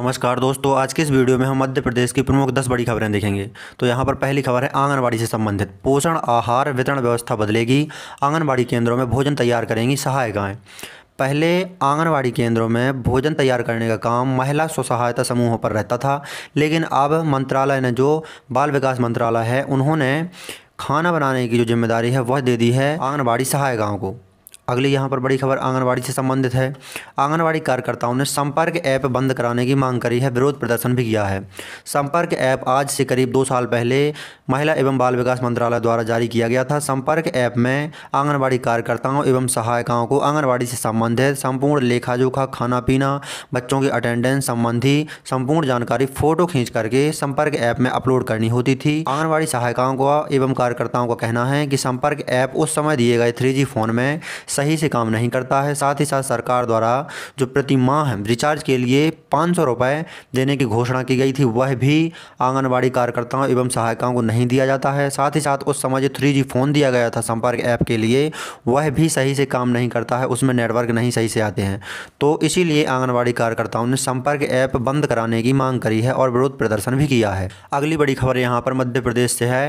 नमस्कार दोस्तों आज के इस वीडियो में हम मध्य प्रदेश की प्रमुख 10 बड़ी खबरें देखेंगे तो यहाँ पर पहली खबर है आंगनबाड़ी से संबंधित पोषण आहार वितरण व्यवस्था बदलेगी आंगनबाड़ी केंद्रों में भोजन तैयार करेंगी सहायिकाएँ पहले आंगनबाड़ी केंद्रों में भोजन तैयार करने का काम महिला स्व सहायता समूहों पर रहता था लेकिन अब मंत्रालय ने जो बाल विकास मंत्रालय है उन्होंने खाना बनाने की जो जिम्मेदारी है वह दे दी है आंगनबाड़ी सहायिकाओं को अगली यहाँ पर बड़ी खबर आंगनबाड़ी से संबंधित है आंगनबाड़ी कार्यकर्ताओं ने संपर्क ऐप बंद कराने की मांग करी है विरोध प्रदर्शन भी किया है संपर्क ऐप आज से करीब दो साल पहले महिला एवं बाल विकास मंत्रालय द्वारा जारी किया गया था संपर्क ऐप में आंगनबाड़ी कार्यकर्ताओं एवं सहायिकाओं को आंगनबाड़ी से संबंधित संपूर्ण लेखा जोखा खाना पीना बच्चों की अटेंडेंस संबंधी संपूर्ण जानकारी फोटो खींच करके संपर्क ऐप में अपलोड करनी होती थी आंगनबाड़ी सहायिकाओं का एवं कार्यकर्ताओं का कहना है कि संपर्क ऐप उस समय दिए गए थ्री फोन में सही से काम नहीं करता है साथ ही साथ सरकार द्वारा जो प्रति माह रिचार्ज के लिए पाँच सौ रुपये देने की घोषणा की गई थी वह भी आंगनबाड़ी कार्यकर्ताओं एवं सहायिकाओं को नहीं दिया जाता है साथ ही साथ उस समय जो थ्री फ़ोन दिया गया था संपर्क ऐप के लिए वह भी सही से काम नहीं करता है उसमें नेटवर्क नहीं सही से आते हैं तो इसीलिए आंगनबाड़ी कार्यकर्ताओं ने संपर्क ऐप बंद कराने की मांग करी है और विरोध प्रदर्शन भी किया है अगली बड़ी खबर यहाँ पर मध्य प्रदेश से है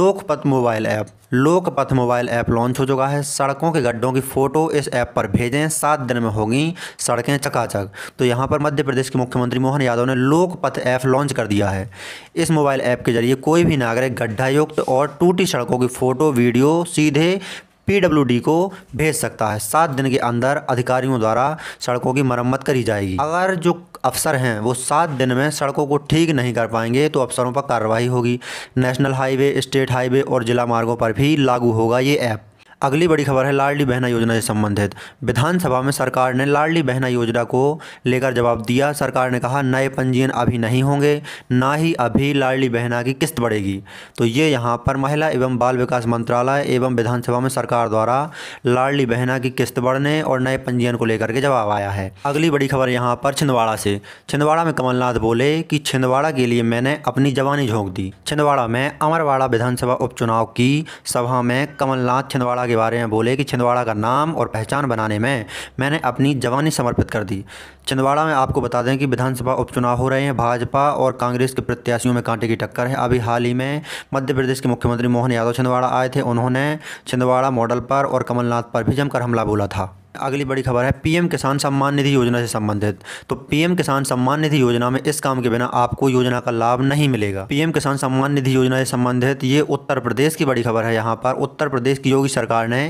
Lokpath mobile app Lokpath mobile app launch हो चुका है सड़कों के गड्ढों की फ़ोटो इस ऐप पर भेजें सात दिन में होगी सड़कें चकाचक तो यहाँ पर मध्य प्रदेश के मुख्यमंत्री मोहन यादव ने लोकपथ ऐप लॉन्च कर दिया है इस मोबाइल ऐप के जरिए कोई भी नागरिक गड्ढायुक्त और टूटी सड़कों की फ़ोटो वीडियो सीधे पीडब्ल्यूडी को भेज सकता है सात दिन के अंदर अधिकारियों द्वारा सड़कों की मरम्मत करी जाएगी अगर जो अफसर हैं वो सात दिन में सड़कों को ठीक नहीं कर पाएंगे तो अफसरों पर कार्रवाई होगी नेशनल हाईवे स्टेट हाईवे और जिला मार्गों पर भी लागू होगा ये ऐप अगली बड़ी खबर है लाडली बहना योजना से संबंधित विधानसभा में सरकार ने लाडली बहना योजना को लेकर जवाब दिया सरकार ने कहा नए पंजीयन अभी नहीं होंगे ना ही अभी लाडली बहना की किस्त बढ़ेगी तो ये यहाँ पर महिला एवं बाल विकास मंत्रालय एवं विधानसभा में सरकार द्वारा लाडली बहना की किस्त बढ़ने और नए पंजीयन को लेकर के जवाब आया है अगली बड़ी खबर यहाँ पर छिंदवाड़ा से छिंदवाड़ा में कमलनाथ बोले कि छिंदवाड़ा के लिए मैंने अपनी जवानी झोंक दी छिंदवाड़ा में अमरवाड़ा विधानसभा उपचुनाव की सभा में कमलनाथ छिंदवाड़ा के बारे में बोले कि छिंदवाड़ा का नाम और पहचान बनाने में मैंने अपनी जवानी समर्पित कर दी छिंदवाड़ा में आपको बता दें कि विधानसभा उपचुनाव हो रहे हैं भाजपा और कांग्रेस के प्रत्याशियों में कांटे की टक्कर है अभी हाल ही में मध्य प्रदेश के मुख्यमंत्री मोहन यादव छिंदवाड़ा आए थे उन्होंने छिंदवाड़ा मॉडल पर और कमलनाथ पर भी जमकर हमला बोला था अगली बड़ी खबर है पीएम किसान सम्मान निधि योजना से संबंधित तो पीएम किसान सम्मान निधि योजना में इस काम के बिना आपको योजना का लाभ नहीं मिलेगा पीएम किसान सम्मान निधि योजना से संबंधित ये उत्तर प्रदेश की बड़ी खबर है यहाँ पर उत्तर प्रदेश की योगी सरकार ने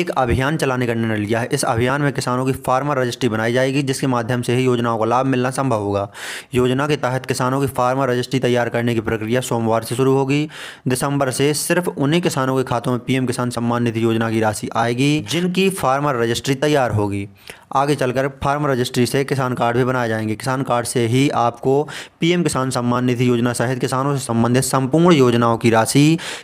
एक अभियान चलाने का निर्णय लिया है इस अभियान में किसानों की फार्मर रजिस्ट्री बनाई जाएगी जिसके माध्यम से ही योजनाओं का लाभ मिलना संभव होगा योजना के तहत किसानों की फार्मर रजिस्ट्री तैयार करने की प्रक्रिया सोमवार से शुरू होगी दिसंबर से सिर्फ उन्हीं किसानों के खातों में पीएम किसान सम्मान निधि योजना की राशि आएगी जिनकी फार्मर रजिस्ट्री तैयार होगी आगे चलकर फार्म रजिस्ट्री से किसान कार्ड भी बनाए जाएंगे किसान कार्ड से ही आपको पीएम किसान सम्मान निधि योजना सहित किसानों से संबंधित संपूर्ण योजनाओं की राशि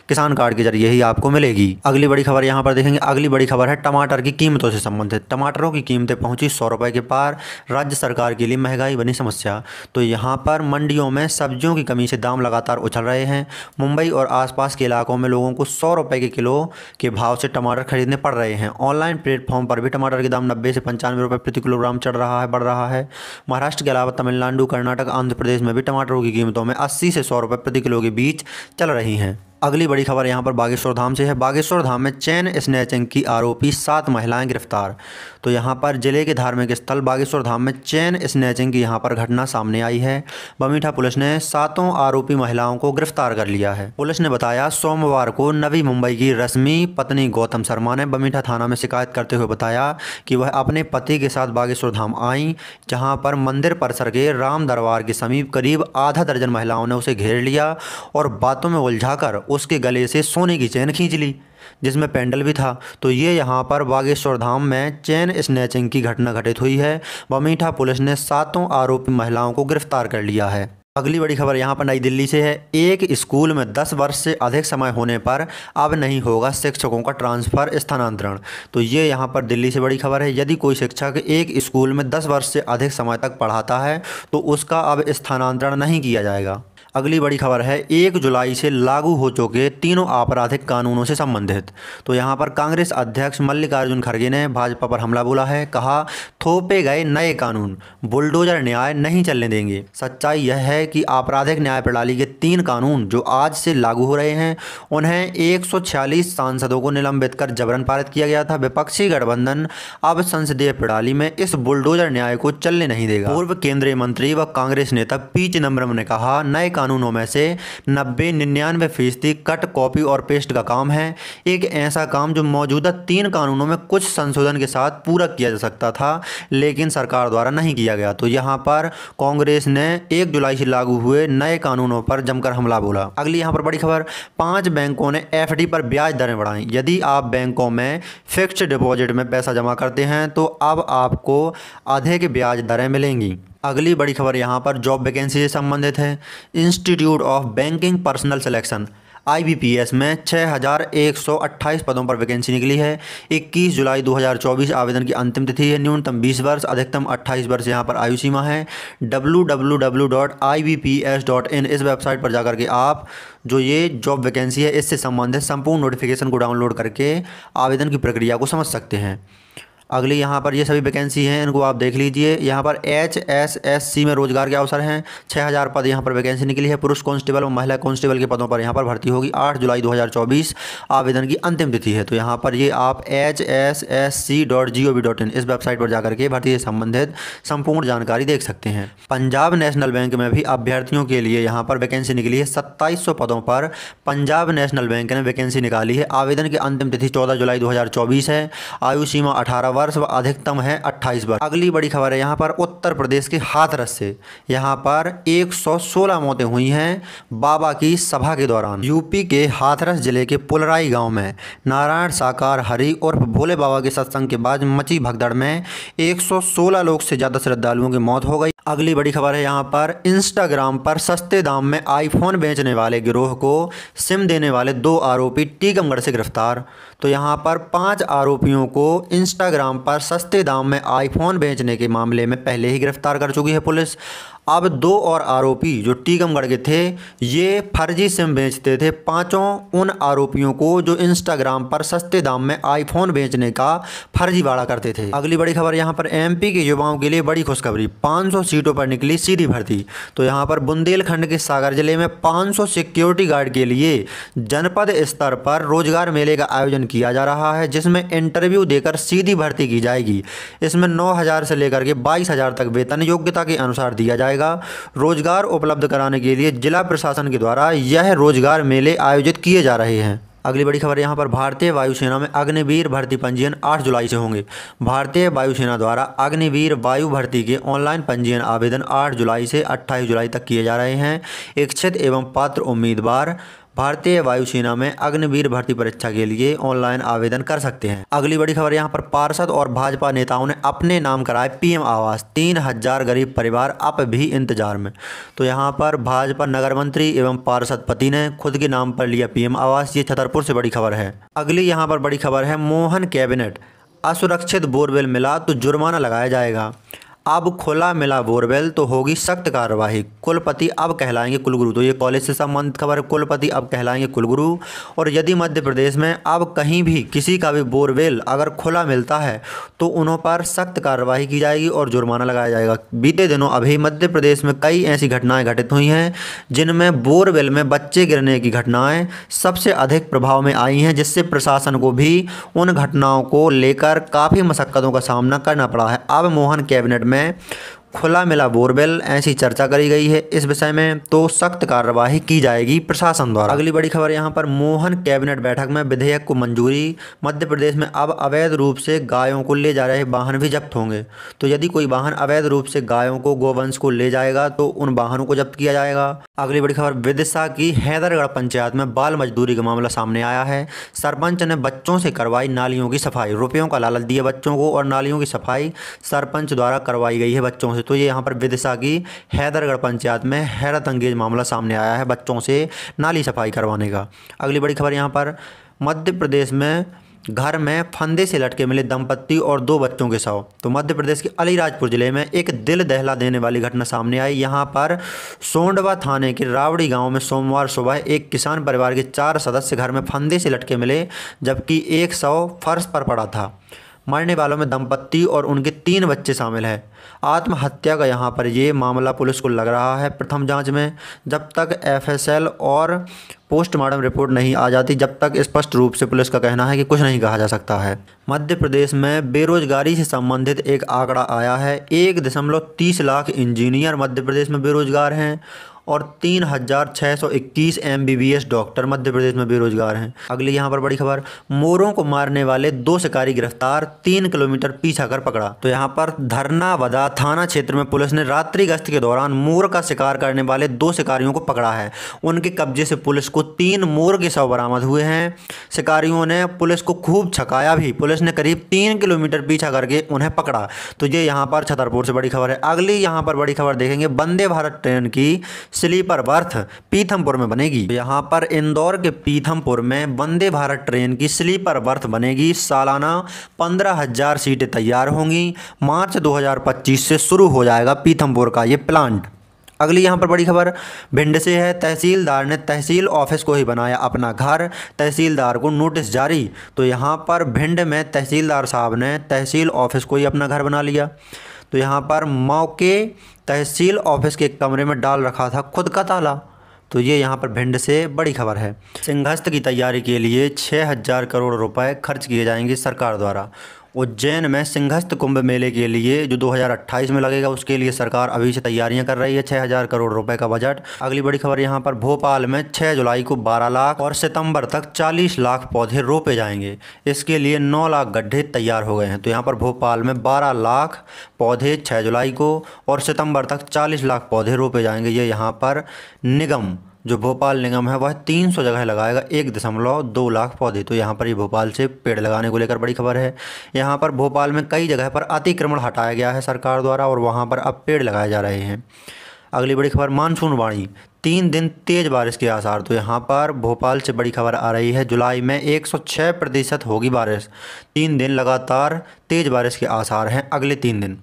किसान कार्ड के जरिए ही आपको मिलेगी अगली बड़ी खबर यहाँ पर देखेंगे अगली बड़ी खबर है टमाटर की कीमतों से संबंधित टमाटरों की कीमतें पहुंची सौ रुपये के पार राज्य सरकार के लिए महंगाई बनी समस्या तो यहाँ पर मंडियों में सब्जियों की कमी से दाम लगातार उछल रहे हैं मुंबई और आसपास के इलाकों में लोगों को सौ रुपये के किलो के भाव से टमाटर खरीदने पड़ रहे हैं ऑनलाइन प्लेटफॉर्म पर भी टमाटर टमाटर के दाम नब्बे से पंचानवे रुपये प्रति किलोग्राम चढ़ रहा है बढ़ रहा है महाराष्ट्र के अलावा तमिलनाडु कर्नाटक आंध्र प्रदेश में भी टमाटरों की कीमतों में अस्सी से सौ रुपये प्रति किलो के बीच चल रही हैं अगली बड़ी खबर यहाँ पर बागेश्वर धाम से है बागेश्वर धाम में चैन स्नैचिंग की आरोपी सात महिलाएं गिरफ्तार तो यहाँ पर जिले के धार्मिक स्थल बागेश्वर धाम में चैन स्नैचिंग की यहाँ पर घटना सामने आई है बमीठा पुलिस ने सातों आरोपी महिलाओं को गिरफ्तार कर लिया है पुलिस ने बताया सोमवार को नवी मुंबई की रश्मि पत्नी गौतम शर्मा ने बमीठा थाना में शिकायत करते हुए बताया कि वह अपने पति के साथ बागेश्वर धाम आई जहाँ पर मंदिर परिसर के राम दरबार के समीप करीब आधा दर्जन महिलाओं ने उसे घेर लिया और बातों में उलझाकर उसके गले से सोने की चैन खींच ली जिसमें पेंडल भी था तो ये यहाँ पर बागेश्वर धाम में चैन स्नैचिंग की घटना घटित हुई है बमीठा पुलिस ने सातों आरोपी महिलाओं को गिरफ्तार कर लिया है अगली बड़ी खबर यहाँ पर नई दिल्ली से है एक स्कूल में 10 वर्ष से अधिक समय होने पर अब नहीं होगा शिक्षकों का ट्रांसफ़र स्थानांतरण तो ये यहाँ पर दिल्ली से बड़ी खबर है यदि कोई शिक्षक एक स्कूल में 10 वर्ष से अधिक समय तक पढ़ाता है तो उसका अब स्थानांतरण नहीं किया जाएगा अगली बड़ी खबर है एक जुलाई से लागू हो चुके तीनों आपराधिक कानूनों से संबंधित तो यहाँ पर कांग्रेस अध्यक्ष मल्लिकार्जुन खड़गे ने भाजपा पर हमला बोला है कहा थोपे गए नए कानून बुलडोजर न्याय नहीं चलने देंगे सच्चाई यह है कि आपराधिक न्याय प्रणाली के तीन कानून जो आज से लागू हो रहे हैं उन्हें एक सांसदों को निलंबित कर जबरन पारित किया गया था विपक्षी गठबंधन अब संसदीय प्रणाली में इस बुलडोजर न्याय को चलने नहीं देगा पूर्व केंद्रीय मंत्री व कांग्रेस नेता पी चिदम्बरम ने कहा नए कानूनों में से नब्बे निन्यानवे फीसदी कट कॉपी और पेस्ट का काम है एक ऐसा काम जो मौजूदा तीन कानूनों में कुछ संशोधन के साथ पूरा किया जा सकता था लेकिन सरकार द्वारा नहीं किया गया तो यहाँ पर कांग्रेस ने एक जुलाई से लागू हुए नए कानूनों पर जमकर हमला बोला अगली यहाँ पर बड़ी खबर पाँच बैंकों ने एफ पर ब्याज दरें बढ़ाई यदि आप बैंकों में फिक्स्ड डिपॉजिट में पैसा जमा करते हैं तो अब आपको आधे के ब्याज दरें मिलेंगी अगली बड़ी खबर यहाँ पर जॉब वैकेंसी से संबंधित है institute of banking personnel selection IBPS में 6,128 पदों पर वैकेंसी निकली है 21 जुलाई 2024 आवेदन की अंतिम तिथि है न्यूनतम 20 वर्ष अधिकतम 28 वर्ष यहाँ पर आयु सीमा है www.ibps.in इस वेबसाइट पर जाकर के आप जो ये जॉब वैकेंसी है इससे संबंधित संपूर्ण नोटिफिकेशन को डाउनलोड करके आवेदन की प्रक्रिया को समझ सकते हैं अगली यहाँ पर ये सभी वैकेंसी हैं इनको आप देख लीजिए यहाँ पर एच एस एस सी में रोजगार के अवसर हैं छः हज़ार पद यहाँ पर वैकेंसी निकली है पुरुष कांस्टेबल और महिला कांस्टेबल के पदों पर यहाँ पर भर्ती होगी आठ जुलाई 2024 आवेदन की अंतिम तिथि है तो यहाँ पर ये आप H S S C dot G O V dot I N website पर जाकर के भर्ती से संबंधित संपूर्ण जानकारी देख सकते हैं पंजाब नेशनल बैंक में भी अभ्यर्थियों के लिए यहाँ पर वैकेंसी निकली है सत्ताईस पदों पर पंजाब नेशनल बैंक ने वैकेंसी निकाली है आवेदन की अंतिम तिथि चौदह जुलाई दो है आयु सीमा अठारह वर्ष अधिकतम है 28 वर्ष अगली बड़ी खबर है यहाँ पर उत्तर प्रदेश के हाथरस से यहाँ पर 116 मौतें हुई हैं बाबा की सभा के दौरान यूपी के हाथरस जिले के पुलराई गांव में नारायण साकार हरि और भोले बाबा के सत्संग के बाद मची भगदड़ में सोलह लोग से ज़्यादा श्रद्धालुओं की मौत हो गई अगली बड़ी खबर है यहाँ पर इंस्टाग्राम पर सस्ते दाम में आईफोन बेचने वाले गिरोह को सिम देने वाले दो आरोपी टीकमगढ़ से गिरफ्तार तो यहाँ पर पांच आरोपियों को इंस्टाग्राम पर सस्ते दाम में आईफोन बेचने के मामले में पहले ही गिरफ्तार कर चुकी है पुलिस अब दो और आरोपी जो टीकमगढ़ के थे ये फर्जी सिम बेचते थे पांचों उन आरोपियों को जो इंस्टाग्राम पर सस्ते दाम में आईफोन बेचने का फर्जीवाड़ा करते थे अगली बड़ी खबर यहाँ पर एमपी के युवाओं के लिए बड़ी खुशखबरी 500 सीटों पर निकली सीधी भर्ती तो यहाँ पर बुंदेलखंड के सागर जिले में पाँच सिक्योरिटी गार्ड के लिए जनपद स्तर पर रोजगार मेले का आयोजन किया जा रहा है जिसमें इंटरव्यू देकर सीधी भर्ती की जाएगी इसमें नौ से लेकर के बाईस तक वेतन योग्यता के अनुसार दिया जाएगा जाएगा रोज़गार उपलब्ध कराने के लिए जिला प्रशासन के द्वारा यह रोज़गार मेले आयोजित किए जा रहे हैं अगली बड़ी खबर यहाँ पर भारतीय वायुसेना में अग्निवीर भर्ती पंजीयन 8 जुलाई से होंगे भारतीय वायुसेना द्वारा अग्निवीर वायु भर्ती के ऑनलाइन पंजीयन आवेदन 8 जुलाई से 28 जुलाई तक किए जा रहे हैं इच्छित एवं पात्र उम्मीदवार भारतीय वायुसेना में अग्निवीर भर्ती परीक्षा के लिए ऑनलाइन आवेदन कर सकते हैं अगली बड़ी खबर यहाँ पर पार्षद और भाजपा नेताओं ने अपने नाम कराए पीएम आवास तीन हजार गरीब परिवार अब भी इंतजार में तो यहाँ पर भाजपा नगर मंत्री एवं पार्षद पति ने खुद के नाम पर लिया पीएम आवास ये छतरपुर से बड़ी खबर है अगली यहाँ पर बड़ी खबर है मोहन कैबिनेट असुरक्षित बोरवेल मिला तो जुर्माना लगाया जाएगा अब खुला मिला बोरवेल तो होगी सख्त कार्यवाही कुलपति अब कहलाएंगे कुलगुरु तो ये कॉलेज से संबंधित खबर है कुलपति अब कहलाएंगे कुलगुरु और यदि मध्य प्रदेश में अब कहीं भी किसी का भी बोरवेल अगर खुला मिलता है तो उन्हों पर सख्त कार्रवाई की जाएगी और जुर्माना लगाया जाएगा बीते दिनों अभी मध्य प्रदेश में कई ऐसी घटनाएँ घटित हुई हैं जिनमें बोरवेल में बच्चे गिरने की घटनाएँ सबसे अधिक प्रभाव में आई हैं जिससे प्रशासन को भी उन घटनाओं को लेकर काफ़ी मशक्क़तों का सामना करना पड़ा है अब मोहन कैबिनेट में मैं खुला मिला बोरवेल ऐसी चर्चा करी गई है इस विषय में तो सख्त कार्यवाही की जाएगी प्रशासन द्वारा अगली बड़ी खबर यहाँ पर मोहन कैबिनेट बैठक में विधेयक को मंजूरी मध्य प्रदेश में अब अवैध रूप से गायों को ले जा रहे वाहन भी जब्त होंगे तो यदि कोई वाहन अवैध रूप से गायों को गोवंश को ले जाएगा तो उन वाहनों को जब्त किया जाएगा अगली बड़ी खबर विदिशा की हैदरगढ़ पंचायत में बाल मजदूरी का मामला सामने आया है सरपंच ने बच्चों से करवाई नालियों की सफाई रुपयों का लालच दिए बच्चों को और नालियों की सफाई सरपंच द्वारा करवाई गई है बच्चों से दोस्तों ये यहाँ पर विदिशा की हैदरगढ़ पंचायत में हैरत अंगेज मामला सामने आया है बच्चों से नाली सफाई करवाने का अगली बड़ी खबर यहाँ पर मध्य प्रदेश में घर में फंदे से लटके मिले दंपत्ति और दो बच्चों के शव तो मध्य प्रदेश के अलीराजपुर जिले में एक दिल दहला देने वाली घटना सामने आई यहां पर सोंडवा थाने के रावड़ी गांव में सोमवार सुबह एक किसान परिवार के चार सदस्य घर में फंदे से लटके मिले जबकि एक शव फर्श पर पड़ा था मरने वालों में दंपत्ति और उनके तीन बच्चे शामिल हैं आत्महत्या का यहाँ पर ये मामला पुलिस को लग रहा है प्रथम जांच में जब तक एफएसएल और पोस्टमार्टम रिपोर्ट नहीं आ जाती जब तक स्पष्ट रूप से पुलिस का कहना है कि कुछ नहीं कहा जा सकता है मध्य प्रदेश में बेरोजगारी से संबंधित एक आंकड़ा आया है एक दशमलव तीस लाख इंजीनियर मध्य प्रदेश में बेरोजगार हैं और तीन हज़ार छह सौ इक्कीस M B B S doctor Madhya Pradesh में बेरोजगार हैं अगली यहाँ पर बड़ी खबर मोरों को मारने वाले दो शिकारी गिरफ्तार तीन किलोमीटर पीछा कर पकड़ा तो यहाँ पर धरना वदा थाना क्षेत्र में पुलिस ने रात्रि गश्त के दौरान मोर का शिकार करने वाले दो शिकारियों को पकड़ा है उनके कब्जे से पुलिस को तीन मोर के शव बरामद हुए हैं शिकारियों ने पुलिस को खूब छकाया भी पुलिस ने करीब तीन किलोमीटर पीछा करके उन्हें पकड़ा तो ये यहाँ पर छतरपुर से बड़ी खबर है अगली यहाँ पर बड़ी खबर देखेंगे वंदे भारत ट्रेन की स्लीपर बर्थ पीथमपुर में बनेगी यहाँ पर इंदौर के पीथमपुर में वंदे भारत ट्रेन की स्लीपर बर्थ बनेगी सालाना पंद्रह हज़ार सीटें तैयार होंगी मार्च 2025 से शुरू हो जाएगा पीथमपुर का ये प्लांट अगली यहाँ पर बड़ी खबर भिंड से है तहसीलदार ने तहसील ऑफिस को ही बनाया अपना घर तहसीलदार को नोटिस जारी तो यहाँ पर भिंड में तहसीलदार साहब ने तहसील ऑफिस को ही अपना घर बना लिया तो यहाँ पर मौके तहसील ऑफिस के कमरे में डाल रखा था खुद का ताला तो ये यहाँ पर भिंड से बड़ी खबर है सिंहस्थ की तैयारी के लिए छः हजार करोड़ रुपए खर्च किए जाएंगे सरकार द्वारा उज्जैन में सिंहस्थ कुंभ मेले के लिए जो 2028 में लगेगा उसके लिए सरकार अभी से तैयारियां कर रही है 6000 करोड़ रुपए का बजट अगली बड़ी खबर यहां पर भोपाल में 6 जुलाई को 12 लाख और सितंबर तक 40 लाख पौधे रोपे जाएंगे इसके लिए 9 लाख गड्ढे तैयार हो गए हैं तो यहाँ पर भोपाल में बारह लाख पौधे छः जुलाई को और सितम्बर तक चालीस लाख पौधे रोपे जाएंगे ये यहाँ पर निगम जो भोपाल निगम है वह 300 जगह लगाएगा एक दशमलव दो लाख पौधे तो यहाँ पर ये भोपाल से पेड़ लगाने को लेकर बड़ी खबर है यहाँ पर भोपाल में कई जगह पर अतिक्रमण हटाया गया है सरकार द्वारा और वहाँ पर अब पेड़ लगाए जा रहे हैं अगली बड़ी खबर मानसून वाणी तीन दिन तेज़ बारिश के आसार तो यहाँ पर भोपाल से बड़ी खबर आ रही है जुलाई में 106 प्रतिशत होगी बारिश तीन दिन लगातार तेज़ बारिश के आसार हैं अगले तीन दिन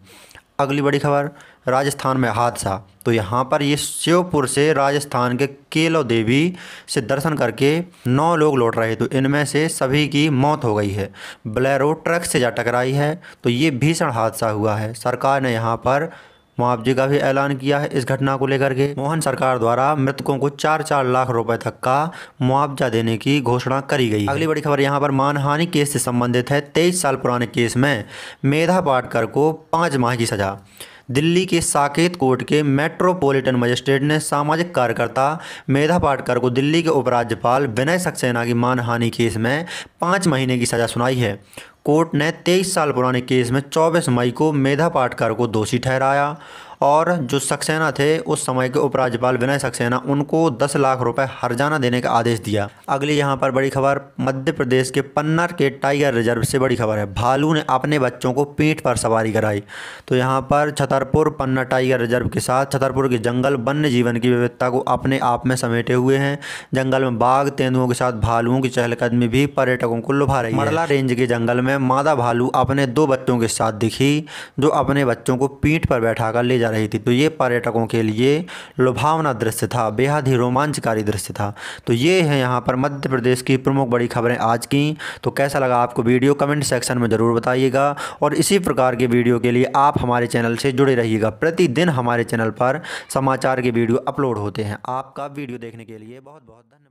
अगली बड़ी खबर राजस्थान में हादसा तो यहाँ पर ये शिवपुर से राजस्थान के केलो देवी से दर्शन करके नौ लोग लौट रहे तो इनमें से सभी की मौत हो गई है ब्लैरो ट्रक से जा टकराई है तो ये भीषण हादसा हुआ है सरकार ने यहाँ पर मुआवजे का भी ऐलान किया है इस घटना को लेकर के मोहन सरकार द्वारा मृतकों को चार चार लाख रुपए तक का मुआवजा देने की घोषणा करी गई अगली बड़ी खबर यहाँ पर मानहानि केस से संबंधित है तेईस साल पुराने केस में मेधा पाटकर को पाँच माह की सजा दिल्ली के साकेत कोर्ट के मेट्रोपॉलिटन मजिस्ट्रेट ने सामाजिक कार्यकर्ता मेधा पाटकर को दिल्ली के उपराज्यपाल विनय सक्सेना की मानहानि केस में पाँच महीने की सज़ा सुनाई है कोर्ट ने 23 साल पुराने केस में 24 मई को मेधा पाटकर को दोषी ठहराया और जो सक्सेना थे उस समय के उपराज्यपाल विनय सक्सेना उनको 10 लाख रुपए हरजाना देने का आदेश दिया अगली यहाँ पर बड़ी खबर मध्य प्रदेश के पन्नर के टाइगर रिजर्व से बड़ी खबर है भालू ने अपने बच्चों को पीठ पर सवारी कराई तो यहाँ पर छतरपुर पन्ना टाइगर रिजर्व के साथ छतरपुर के जंगल वन्य जीवन की विविधता को अपने आप में समेटे हुए हैं जंगल में बाघ तेंदुओं के साथ भालुओं की चहलकदमी भी पर्यटकों को लुभा रही है मरला रेंज के जंगल में मादा भालू अपने दो बच्चों के साथ दिखी जो अपने बच्चों को पीठ पर बैठाकर ले जा रही थी तो ये पर्यटकों के लिए लुभावना दृश्य था बेहद ही रोमांचकारी दृश्य था तो ये है यहाँ पर मध्य प्रदेश की प्रमुख बड़ी खबरें आज की तो कैसा लगा आपको वीडियो कमेंट सेक्शन में ज़रूर बताइएगा और इसी प्रकार के वीडियो के लिए आप हमारे चैनल से जुड़े रहिएगा प्रतिदिन हमारे चैनल पर समाचार के वीडियो अपलोड होते हैं आपका वीडियो देखने के लिए बहुत बहुत धन्यवाद